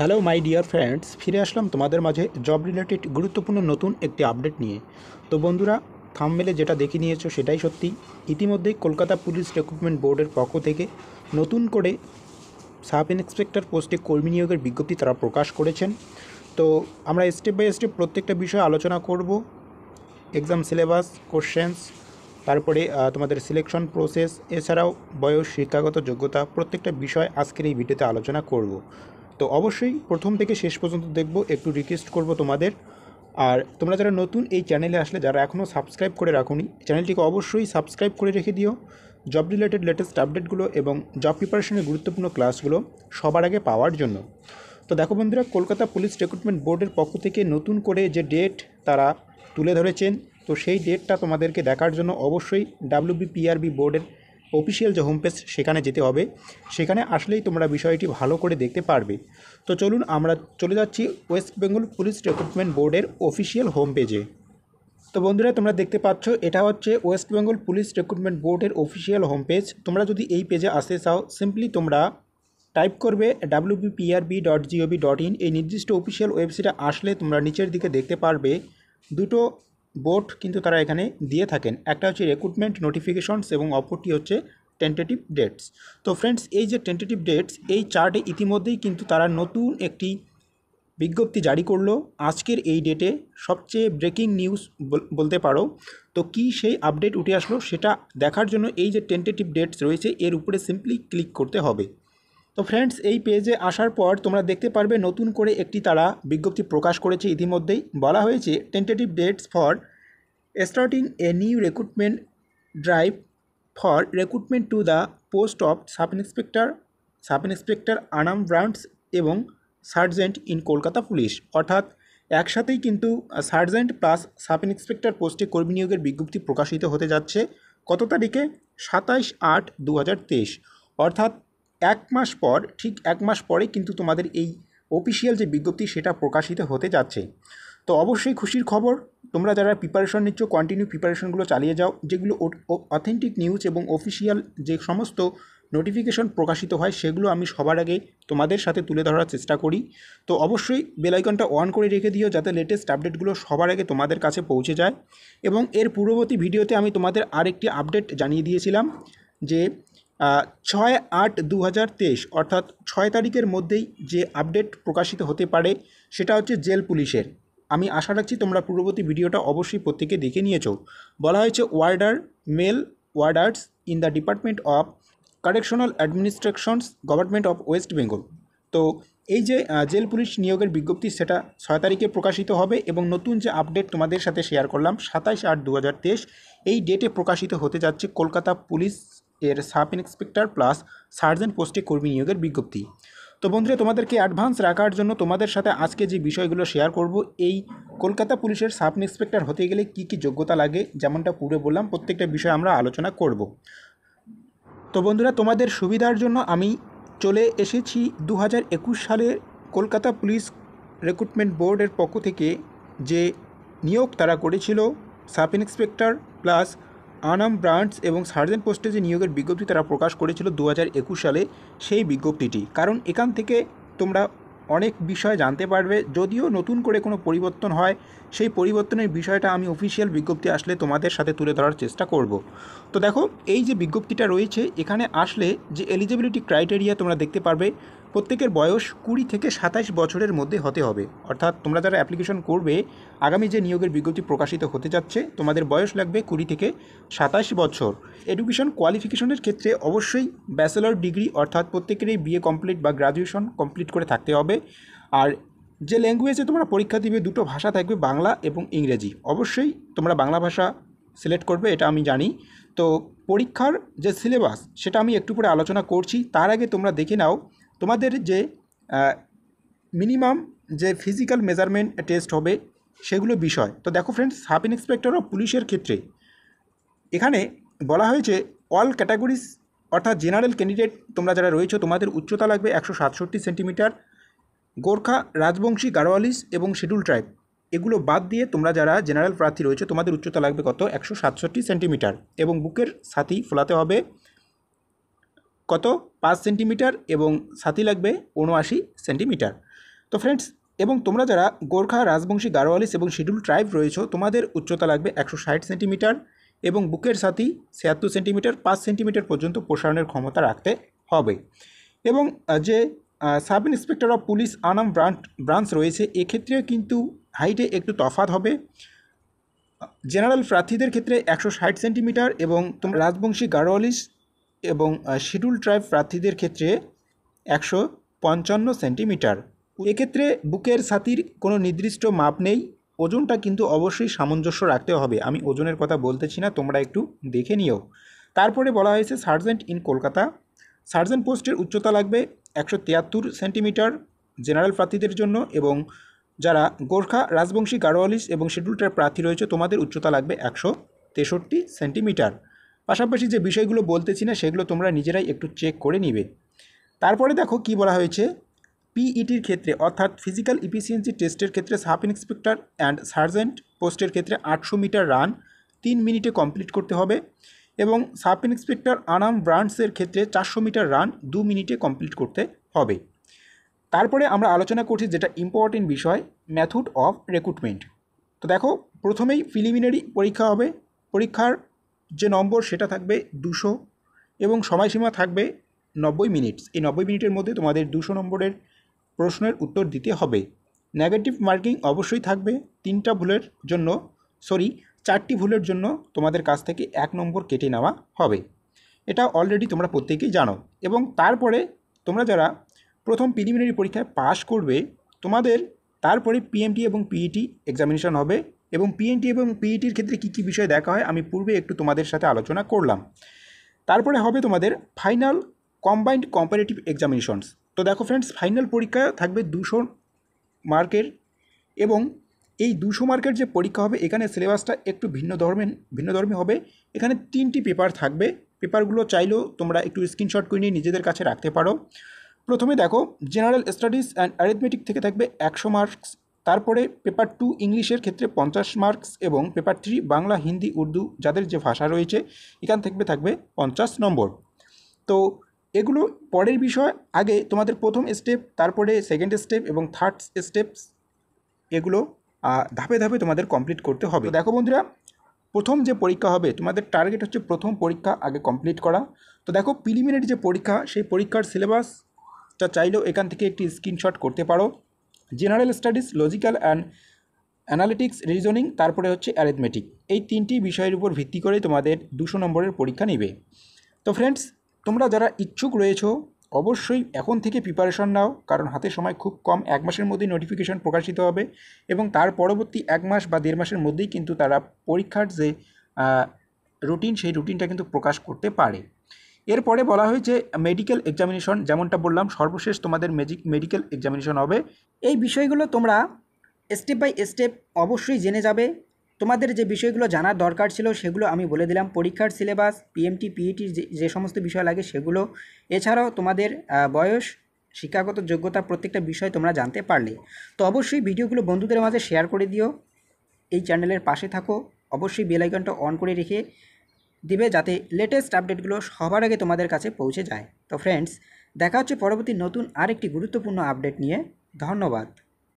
hello my dear friends ফিরে আসলাম তোমাদের মাঝে জব রিলেটেড গুরুত্বপূর্ণ নতুন একটি আপডেট নিয়ে তো বন্ধুরা থামমেলে যেটা দেখে নিয়েছো সেটাই সত্যি ইতিমধ্যেই কলকাতা পুলিশ রেক্রুটমেন্ট বোর্ডের পক্ষ থেকে নতুন করে সাব ইন্সপেক্টর পোস্টে কর্মী নিয়োগের বিজ্ঞপ্তি তারা প্রকাশ করেছেন তো আমরা স্টেপ বাই স্টেপ প্রত্যেকটা বিষয়ে আলোচনা করব এক্সাম সিলেবাস কোশ্চেন্স তারপরে তোমাদের সিলেকশন প্রসেস এছাড়াও বয়স শিক্ষাগত যোগ্যতা প্রত্যেকটা বিষয় আজকের এই ভিডিওতে আলোচনা করব তো অবশ্যই প্রথম থেকে শেষ পর্যন্ত দেখব একটু রিকোয়েস্ট করব তোমাদের আর তোমরা যারা নতুন এই চ্যানেলে আসলে যারা এখনও সাবস্ক্রাইব করে রাখুনি চ্যানেলটিকে অবশ্যই সাবস্ক্রাইব করে রেখে দিও জব রিলেটেড লেটেস্ট আপডেটগুলো এবং জব প্রিপারেশনের গুরুত্বপূর্ণ ক্লাসগুলো সবার আগে পাওয়ার জন্য তো দেখো বন্ধুরা কলকাতা পুলিশ রিক্রুটমেন্ট বোর্ডের পক্ষ থেকে নতুন করে যে ডেট তারা তুলে ধরেছেন তো সেই ডেটটা তোমাদেরকে দেখার জন্য অবশ্যই পিআরবি বোর্ডের অফিসিয়াল যে হোম পেজ সেখানে যেতে হবে সেখানে আসলেই তোমরা বিষয়টি ভালো করে দেখতে পারবে তো চলুন আমরা চলে যাচ্ছি ওয়েস্ট বেঙ্গল পুলিশ রিক্রুটমেন্ট বোর্ডের অফিসিয়াল হোম পেজে তো বন্ধুরা তোমরা দেখতে পাচ্ছ এটা হচ্ছে ওয়েস্ট বেঙ্গল পুলিশ রিক্রুটমেন্ট বোর্ডের অফিসিয়াল হোম পেজ তোমরা যদি এই পেজে আসতে চাও সিম্পলি তোমরা টাইপ করবে WBPRB dot GOV dot in এই নির্দিষ্ট অফিসিয়াল ওয়েবসাইটে আসলে তোমরা নিচের দিকে দেখতে পারবে দুটো বোর্ড কিন্তু তারা এখানে দিয়ে থাকেন একটা হচ্ছে রেক্রুটমেন্ট নোটিফিকেশনস এবং অপরটি হচ্ছে টেন্টেটিভ ডেটস তো ফ্রেন্ডস এই যে টেন্টেটিভ ডেটস এই চার্টে ইতিমধ্যেই কিন্তু তারা নতুন একটি বিজ্ঞপ্তি জারি করলো আজকের এই ডেটে সবচেয়ে ব্রেকিং নিউজ বলতে পারো তো কি সেই আপডেট উঠে আসলো সেটা দেখার জন্য এই যে টেন্টেটিভ ডেটস রয়েছে এর উপরে সিম্পলি ক্লিক করতে হবে তো ফ্রেন্ডস এই পেজে আসার পর তোমরা দেখতে পারবে নতুন করে একটি তারা বিজ্ঞপ্তি প্রকাশ করেছে ইতিমধ্যেই বলা হয়েছে tentative dates for starting a new recruitment drive for recruitment to the post of sub inspector sub inspector আনাম ব্রান্ডস এবং সার্জেন্ট ইন কলকাতা পুলিশ অর্থাৎ একসাথেই কিন্তু সার্জেন্ট প্লাস সাব ইন্সপেক্টর পোস্টে কর্মী নিয়োগের বিজ্ঞপ্তি প্রকাশিত হতে যাচ্ছে কত তারিখে সাতাইশ আট দু অর্থাৎ এক মাস পর ঠিক এক মাস পরে কিন্তু তোমাদের এই অফিসিয়াল যে বিজ্ঞপ্তি সেটা প্রকাশিত হতে যাচ্ছে তো অবশ্যই খুশির খবর তোমরা যারা প্রিপারেশন নিচ্ছ কন্টিনিউ প্রিপারেশনগুলো চালিয়ে যাও যেগুলো অথেন্টিক নিউজ এবং অফিসিয়াল যে সমস্ত নোটিফিকেশন প্রকাশিত হয় সেগুলো আমি সবার আগে তোমাদের সাথে তুলে ধরার চেষ্টা করি তো অবশ্যই বেলাইকনটা অন করে রেখে দিও যাতে লেটেস্ট আপডেটগুলো সবার আগে তোমাদের কাছে পৌঁছে যায় এবং এর পূর্ববর্তী ভিডিওতে আমি তোমাদের আরেকটি আপডেট জানিয়ে দিয়েছিলাম যে ছয় আট দু হাজার তেইশ অর্থাৎ ছয় তারিখের মধ্যেই যে আপডেট প্রকাশিত হতে পারে সেটা হচ্ছে জেল পুলিশের আমি আশা রাখছি তোমরা পূর্ববর্তী ভিডিওটা অবশ্যই প্রত্যেকে দেখে নিয়েছো বলা হয়েছে warder male warders in the department of correctional administrations government of west Bengal তো এই যে জেল পুলিশ নিয়োগের বিজ্ঞপ্তি সেটা ছয় তারিখে প্রকাশিত হবে এবং নতুন যে আপডেট তোমাদের সাথে শেয়ার করলাম সাতাইশ আট দু এই ডেটে প্রকাশিত হতে যাচ্ছে কলকাতা পুলিশ এর সাব ইন্সপেক্টর প্লাস সার্জেন্ট পোস্টে কর্মী নিয়োগের বিজ্ঞপ্তি তো বন্ধুরা তোমাদেরকে অ্যাডভান্স রাখার জন্য তোমাদের সাথে আজকে যে বিষয়গুলো শেয়ার করব এই কলকাতা পুলিশের সাব ইন্সপেক্টর হতে গেলে কি কি যোগ্যতা লাগে যেমনটা পুরো বললাম প্রত্যেকটা বিষয় আমরা আলোচনা করব তো বন্ধুরা তোমাদের সুবিধার জন্য আমি চলে এসেছি দু সালে কলকাতা পুলিশ রিক্রুটমেন্ট বোর্ডের পক্ষ থেকে যে নিয়োগ তারা করেছিল সাব ইন্সপেক্টর প্লাস আনাম ব্রান্ডস এবং সার্জেন্ট পোস্টে যে নিয়োগের বিজ্ঞপ্তি তারা প্রকাশ করেছিল দু একুশ সালে সেই বিজ্ঞপ্তিটি কারণ এখান থেকে তোমরা অনেক বিষয় জানতে পারবে যদিও নতুন করে কোনো পরিবর্তন হয় সেই পরিবর্তনের বিষয়টা আমি অফিসিয়াল বিজ্ঞপ্তি আসলে তোমাদের সাথে তুলে ধরার চেষ্টা করব তো দেখো এই যে বিজ্ঞপ্তিটা রয়েছে এখানে আসলে যে এলিজিবিলিটি ক্রাইটেরিয়া তোমরা দেখতে পারবে প্রত্যেকের বয়স কুড়ি থেকে সাতাশ বছরের মধ্যে হতে হবে অর্থাৎ তোমরা যারা অ্যাপ্লিকেশন করবে আগামী যে নিয়োগের বিজ্ঞপ্তি প্রকাশিত হতে যাচ্ছে তোমাদের বয়স লাগবে কুড়ি থেকে সাতাশ বছর এডুকেশন কোয়ালিফিকেশনের ক্ষেত্রে অবশ্যই ব্যাচেলর ডিগ্রি অর্থাৎ প্রত্যেকেরই বিএ কমপ্লিট বা গ্রাজুয়েশন কমপ্লিট করে থাকতে হবে আর যে ল্যাঙ্গুয়েজে তোমরা পরীক্ষা দিবে দুটো ভাষা থাকবে বাংলা এবং ইংরেজি অবশ্যই তোমরা বাংলা ভাষা সিলেক্ট করবে এটা আমি জানি তো পরীক্ষার যে সিলেবাস সেটা আমি একটু পরে আলোচনা করছি তার আগে তোমরা দেখে নাও তোমাদের যে মিনিমাম যে ফিজিক্যাল মেজারমেন্ট টেস্ট হবে সেগুলো বিষয় তো দেখো ফ্রেন্ডস সাব ইন্সপেক্টর অফ পুলিশের ক্ষেত্রে এখানে বলা হয়েছে অল ক্যাটাগরিজ অর্থাৎ জেনারেল ক্যান্ডিডেট তোমরা যারা রয়েছে তোমাদের উচ্চতা লাগবে একশো সাতষট্টি সেন্টিমিটার গোর্খা রাজবংশী গাড়োয়ালিস এবং শিডিউল ট্রাইব এগুলো বাদ দিয়ে তোমরা যারা জেনারেল প্রার্থী রয়েছে তোমাদের উচ্চতা লাগবে কত একশো সাতষট্টি সেন্টিমিটার এবং বুকের সাথী ফোলাতে হবে কত পাঁচ সেন্টিমিটার এবং সাথী লাগবে উনআশি সেন্টিমিটার তো ফ্রেন্ডস এবং তোমরা যারা গোর্খা রাজবংশী গারোয়ালিস এবং শিডিউল ট্রাইব রয়েছে তোমাদের উচ্চতা লাগবে একশো ষাট সেন্টিমিটার এবং বুকের সাথী ছিয়াত্তর সেন্টিমিটার পাঁচ সেন্টিমিটার পর্যন্ত প্রসারণের ক্ষমতা রাখতে হবে এবং যে সাব ইন্সপেক্টর অফ পুলিশ আনাম ব্রাঞ্চ ব্রাঞ্চ রয়েছে এক্ষেত্রে কিন্তু হাইটে একটু তফাত হবে জেনারেল প্রার্থীদের ক্ষেত্রে একশো ষাট সেন্টিমিটার এবং রাজবংশী গারোয়ালিস এবং শিডিউল ট্রাইব প্রার্থীদের ক্ষেত্রে একশো পঞ্চান্ন সেন্টিমিটার এক্ষেত্রে বুকের ছাতির কোনো নির্দিষ্ট মাপ নেই ওজনটা কিন্তু অবশ্যই সামঞ্জস্য রাখতে হবে আমি ওজনের কথা বলতেছি না তোমরা একটু দেখে নিও তারপরে বলা হয়েছে সার্জেন্ট ইন কলকাতা সার্জেন্ট পোস্টের উচ্চতা লাগবে একশো তিয়াত্তর সেন্টিমিটার জেনারেল প্রার্থীদের জন্য এবং যারা গোর্খা রাজবংশী গাড়োয়ালিস এবং শিডিউল ট্রাইব প্রার্থী রয়েছে তোমাদের উচ্চতা লাগবে একশো তেষট্টি সেন্টিমিটার পাশাপাশি যে বিষয়গুলো বলতেছি না সেগুলো তোমরা নিজেরাই একটু চেক করে নিবে তারপরে দেখো কি বলা হয়েছে পিইটির e ক্ষেত্রে অর্থাৎ ফিজিক্যাল ইফিসিয়েন্সি টেস্টের ক্ষেত্রে সাব ইন্সপেক্টর অ্যান্ড সার্জেন্ট পোস্টের ক্ষেত্রে আটশো মিটার রান তিন মিনিটে কমপ্লিট করতে হবে এবং সাব ইন্সপেক্টর আনাম ব্রান্ডসের ক্ষেত্রে চারশো মিটার রান দু মিনিটে কমপ্লিট করতে হবে তারপরে আমরা আলোচনা করছি যেটা ইম্পর্টেন্ট বিষয় মেথড অফ রেক্রুটমেন্ট তো দেখো প্রথমেই প্রিলিমিনারি পরীক্ষা হবে পরীক্ষার যে নম্বর সেটা থাকবে দুশো এবং সময়সীমা থাকবে নব্বই মিনিটস এই নব্বই মিনিটের মধ্যে তোমাদের দুশো নম্বরের প্রশ্নের উত্তর দিতে হবে নেগেটিভ মার্কিং অবশ্যই থাকবে তিনটা ভুলের জন্য সরি চারটি ভুলের জন্য তোমাদের কাছ থেকে এক নম্বর কেটে নেওয়া হবে এটা অলরেডি তোমরা প্রত্যেকেই জানো এবং তারপরে তোমরা যারা প্রথম প্রিলিমিনারি পরীক্ষায় পাশ করবে তোমাদের তারপরে পিএমটি এবং পিইটি এক্সামিনেশান e হবে এবং পিএনটি এবং পিইটির e ক্ষেত্রে কী কী বিষয় দেখা হয় আমি পূর্বে একটু তোমাদের সাথে আলোচনা করলাম তারপরে হবে তোমাদের ফাইনাল কম্বাইন্ড কম্পারেটিভ এক্সামিনেশনস তো দেখো ফ্রেন্ডস ফাইনাল পরীক্ষা থাকবে দুশো মার্কের এবং এই দুশো মার্কের যে পরীক্ষা হবে এখানে সিলেবাসটা একটু ভিন্ন ধর্মের ভিন্ন ধর্মী হবে এখানে তিনটি পেপার থাকবে পেপারগুলো চাইলেও তোমরা একটু স্ক্রিনশট করে নিয়ে নিজেদের কাছে রাখতে পারো প্রথমে দেখো জেনারেল স্টাডিজ অ্যান্ড অ্যারিথমেটিক থেকে থাকবে একশো মার্কস তারপরে পেপার টু ইংলিশের ক্ষেত্রে পঞ্চাশ মার্কস এবং পেপার থ্রি বাংলা হিন্দি উর্দু যাদের যে ভাষা রয়েছে এখান থেকে থাকবে পঞ্চাশ নম্বর তো এগুলো পরের বিষয় আগে তোমাদের প্রথম স্টেপ তারপরে সেকেন্ড স্টেপ এবং থার্ড স্টেপস এগুলো ধাপে ধাপে তোমাদের কমপ্লিট করতে হবে দেখো বন্ধুরা প্রথম যে পরীক্ষা হবে তোমাদের টার্গেট হচ্ছে প্রথম পরীক্ষা আগে কমপ্লিট করা তো দেখো প্রিলিমিনারি যে পরীক্ষা সেই পরীক্ষার সিলেবাসটা চাইলেও এখান থেকে একটি স্ক্রিনশট করতে পারো general studies logical and analytics reasoning তারপরে হচ্ছে অ্যারিথমেটিক এই তিনটি বিষয়ের উপর ভিত্তি করে তোমাদের দুশো নম্বরের পরীক্ষা নেবে তো ফ্রেন্ডস তোমরা যারা ইচ্ছুক রয়েছো অবশ্যই এখন থেকে প্রিপারেশন নাও কারণ হাতে সময় খুব কম এক মাসের মধ্যেই নোটিফিকেশন প্রকাশিত হবে এবং তার পরবর্তী এক মাস বা দেড় মাসের মধ্যেই কিন্তু তারা পরীক্ষার যে রুটিন সেই রুটিনটা কিন্তু প্রকাশ করতে পারে এরপরে বলা হয়েছে মেডিকেল এক্সামিনেশন যেমনটা বললাম সর্বশেষ তোমাদের মেজিক মেডিকেল এক্সামিনেশন হবে এই বিষয়গুলো তোমরা স্টেপ বাই স্টেপ অবশ্যই জেনে যাবে তোমাদের যে বিষয়গুলো জানার দরকার ছিল সেগুলো আমি বলে দিলাম পরীক্ষার সিলেবাস পিএমটি পিইটির যে সমস্ত বিষয় লাগে সেগুলো এছাড়াও তোমাদের বয়স শিক্ষাগত যোগ্যতা প্রত্যেকটা বিষয় তোমরা জানতে পারলে তো অবশ্যই ভিডিওগুলো বন্ধুদের মাঝে শেয়ার করে দিও এই চ্যানেলের পাশে থাকো অবশ্যই বেলাইকনটা অন করে রেখে দিবে যাতে লেটেস্ট আপডেটগুলো সবার আগে তোমাদের কাছে পৌঁছে যায় তো ফ্রেন্ডস দেখা হচ্ছে পরবর্তী নতুন আরেকটি গুরুত্বপূর্ণ আপডেট নিয়ে ধন্যবাদ